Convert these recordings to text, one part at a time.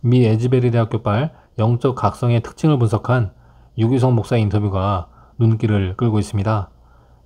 미 에즈베리 대학교발 영적 각성의 특징을 분석한 유기성 목사 인터뷰가 눈길을 끌고 있습니다.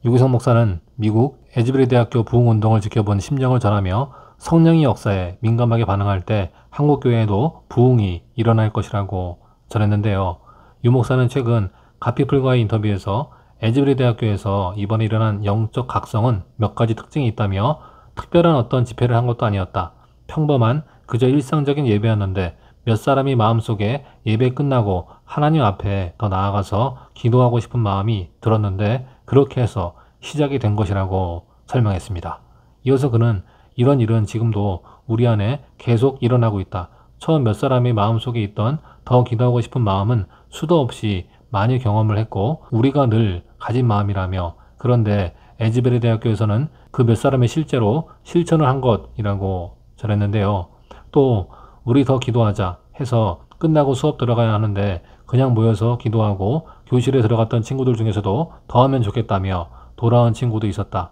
유기성 목사는 미국 에즈베리 대학교 부흥운동을 지켜본 심정을 전하며 성령의 역사에 민감하게 반응할 때 한국교회에도 부흥이 일어날 것이라고 전했는데요. 유 목사는 최근 가피플과의 인터뷰에서 에즈베리 대학교에서 이번에 일어난 영적 각성은 몇 가지 특징이 있다며 특별한 어떤 집회를 한 것도 아니었다. 평범한 그저 일상적인 예배였는데 몇 사람이 마음속에 예배 끝나고 하나님 앞에 더 나아가서 기도하고 싶은 마음이 들었는데 그렇게 해서 시작이 된 것이라고 설명했습니다. 이어서 그는 이런 일은 지금도 우리 안에 계속 일어나고 있다. 처음 몇사람이 마음속에 있던 더 기도하고 싶은 마음은 수도 없이 많이 경험을 했고 우리가 늘 가진 마음이라며 그런데 에즈베리 대학교에서는 그 몇 사람이 실제로 실천을 한 것이라고 전했는데요. 또 우리 더 기도하자 해서 끝나고 수업 들어가야 하는데 그냥 모여서 기도하고 교실에 들어갔던 친구들 중에서도 더 하면 좋겠다며 돌아온 친구도 있었다.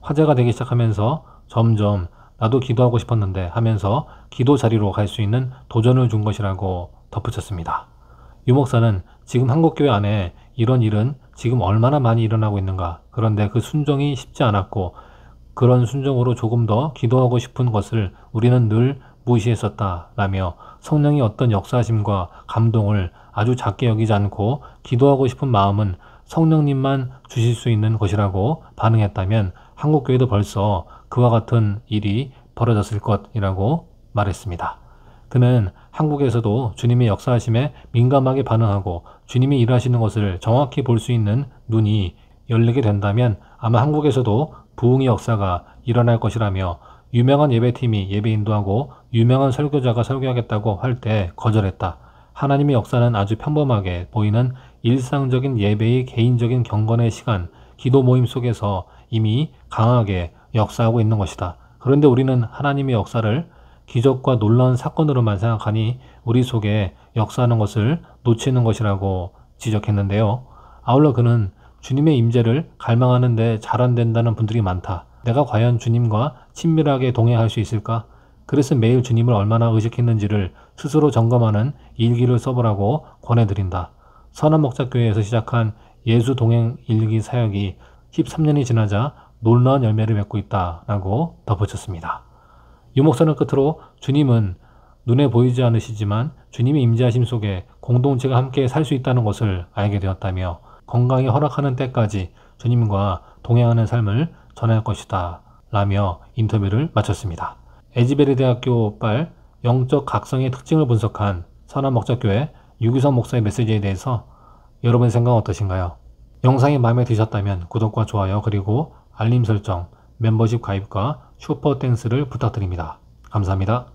화제가 되기 시작하면서 점점 나도 기도하고 싶었는데 하면서 기도 자리로 갈 수 있는 도전을 준 것이라고 덧붙였습니다. 유 목사는 지금 한국교회 안에 이런 일은 지금 얼마나 많이 일어나고 있는가. 그런데 그 순종이 쉽지 않았고 그런 순종으로 조금 더 기도하고 싶은 것을 우리는 늘 무시했었다라며 성령이 어떤 역사심과 감동을 아주 작게 여기지 않고 기도하고 싶은 마음은 성령님만 주실 수 있는 것이라고 반응했다면 한국교회도 벌써 그와 같은 일이 벌어졌을 것이라고 말했습니다. 그는 한국에서도 주님의 역사하심에 민감하게 반응하고 주님이 일하시는 것을 정확히 볼 수 있는 눈이 열리게 된다면 아마 한국에서도 부흥의 역사가 일어날 것이라며 유명한 예배팀이 예배 인도하고 유명한 설교자가 설교하겠다고 할 때 거절했다. 하나님의 역사는 아주 평범하게 보이는 일상적인 예배의 개인적인 경건의 시간, 기도 모임 속에서 이미 강하게 역사하고 있는 것이다. 그런데 우리는 하나님의 역사를 기적과 놀라운 사건으로만 생각하니 우리 속에 역사하는 것을 놓치는 것이라고 지적했는데요. 아울러 그는 주님의 임재를 갈망하는데 잘 안 된다는 분들이 많다. 내가 과연 주님과 친밀하게 동행할 수 있을까? 그래서 매일 주님을 얼마나 의식했는지를 스스로 점검하는 일기를 써보라고 권해드린다. 선한 목자교회에서 시작한 예수 동행 일기 사역이 13년이 지나자 놀라운 열매를 맺고 있다라고 덧붙였습니다. 유목사는 끝으로 주님은 눈에 보이지 않으시지만 주님의 임재하심 속에 공동체가 함께 살 수 있다는 것을 알게 되었다며 건강이 허락하는 때까지 주님과 동행하는 삶을 전할 것이다 라며 인터뷰를 마쳤습니다. 에지베리 대학교 빨 영적 각성의 특징을 분석한 선한목자교회 유기성 목사의 메시지에 대해서 여러분생각 어떠신가요? 영상이 마음에 드셨다면 구독과 좋아요 그리고 알림 설정, 멤버십 가입과 슈퍼 땡스를 부탁드립니다. 감사합니다.